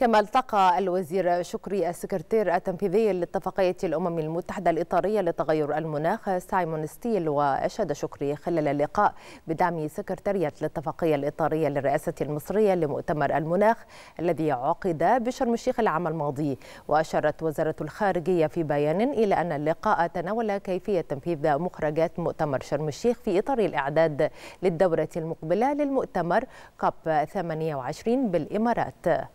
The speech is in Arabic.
كما التقى الوزير شكري السكرتير التنفيذي لاتفاقية الأمم المتحدة الإطارية لتغير المناخ سايمون ستيل وأشاد شكري خلال اللقاء بدعم سكرتارية الاتفاقية الإطارية للرئاسة المصرية لمؤتمر المناخ الذي عقد بشرم الشيخ العام الماضي وأشارت وزارة الخارجية في بيان إلى أن اللقاء تناول كيفية تنفيذ مخرجات مؤتمر شرم الشيخ في إطار الإعداد للدورة المقبلة للمؤتمر كاب 28 بالإمارات